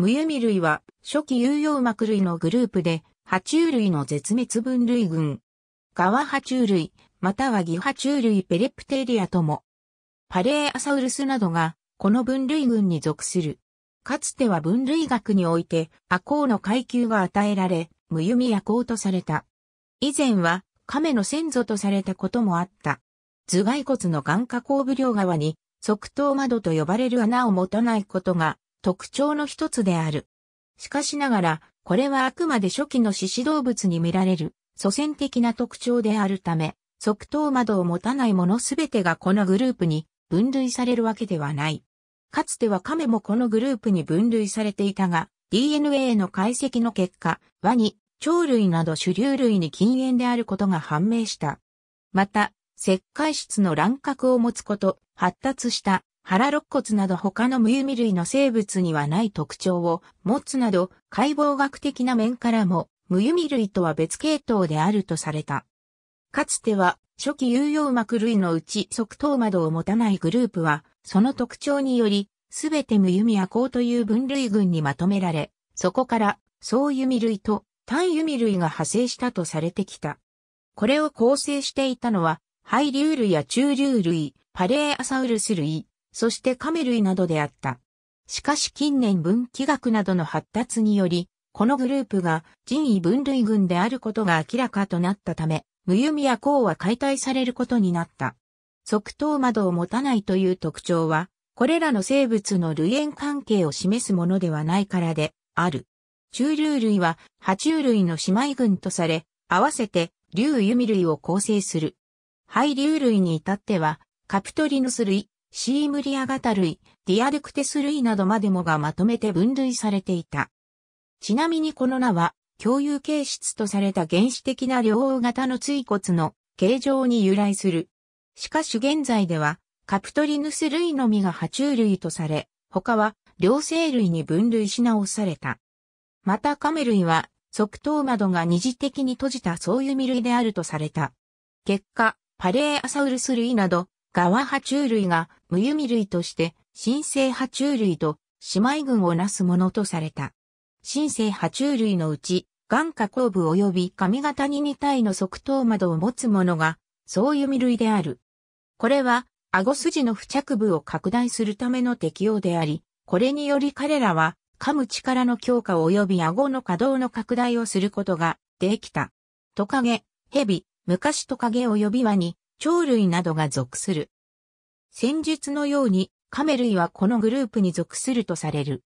無ミ類は初期有用膜類のグループで、爬虫類の絶滅分類群。側爬虫類、またはギ爬虫類ペレプテリアとも。パレーアサウルスなどが、この分類群に属する。かつては分類学において、アコウの階級が与えられ、無ミアコウとされた。以前は、亀の先祖とされたこともあった。頭蓋骨の眼下後部両側に、側頭窓と呼ばれる穴を持たないことが特徴の一つである。しかしながら、これはあくまで初期の獅子動物に見られる祖先的な特徴であるため、側頭窓を持たないものすべてがこのグループに分類されるわけではない。かつては亀もこのグループに分類されていたが、DNA の解析の結果、ワニ、鳥類など主流類に禁煙であることが判明した。また、石灰質の乱獲を持つこと、発達した腹肋骨など他の無弓類の生物にはない特徴を持つなど解剖学的な面からも無弓類とは別系統であるとされた。かつては初期有用膜類のうち側頭窓を持たないグループはその特徴によりすべて無弓や甲という分類群にまとめられ、そこから総弓類と単弓類が派生したとされてきた。これを構成していたのは、廃流類や中流類、パレーアサウルス類、そして亀類などであった。しかし近年分岐学などの発達により、このグループが人為分類群であることが明らかとなったため、無弓や甲は解体されることになった。側頭窓を持たないという特徴は、これらの生物の類縁関係を示すものではないからで、ある。中流類は、爬虫類の姉妹群とされ、合わせて、竜弓類を構成する。廃竜類に至っては、カプトリヌス類、シームリア型類、ディアルクテス類などまでもがまとめて分類されていた。ちなみにこの名は、共有形質とされた原始的な両方型の椎骨の形状に由来する。しかし現在では、カプトリヌス類のみが爬虫類とされ、他は両生類に分類し直された。またカメ類は、側頭窓が二次的に閉じたそういう類であるとされた。結果、パレーアサウルス類など、ガワ爬虫類が無弓類として新生爬虫類と姉妹群をなすものとされた。新生爬虫類のうち、眼下後部及び髪型に似体の側頭窓を持つものが、総弓類である。これは、顎筋の付着部を拡大するための適用であり、これにより彼らは、噛む力の強化及び顎の可動の拡大をすることができた。トカゲ、ヘビ、昔トカゲ及びワニ、鳥類などが属する。戦術のように、カメ類はこのグループに属するとされる。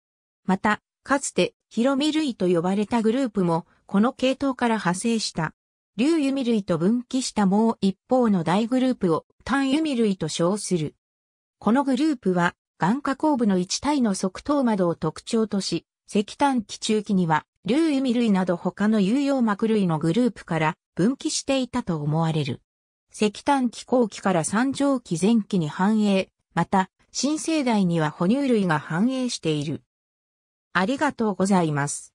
また、かつて、ヒロミ類と呼ばれたグループも、この系統から派生した。竜弓類と分岐したもう一方の大グループを単弓類と称する。このグループは、眼下後部の一体の側頭窓を特徴とし、石炭期中期には、竜弓類など他の有用膜類のグループから分岐していたと思われる。石炭気候期から三畳期前期に繁栄、また、新生代には哺乳類が繁栄している。ありがとうございます。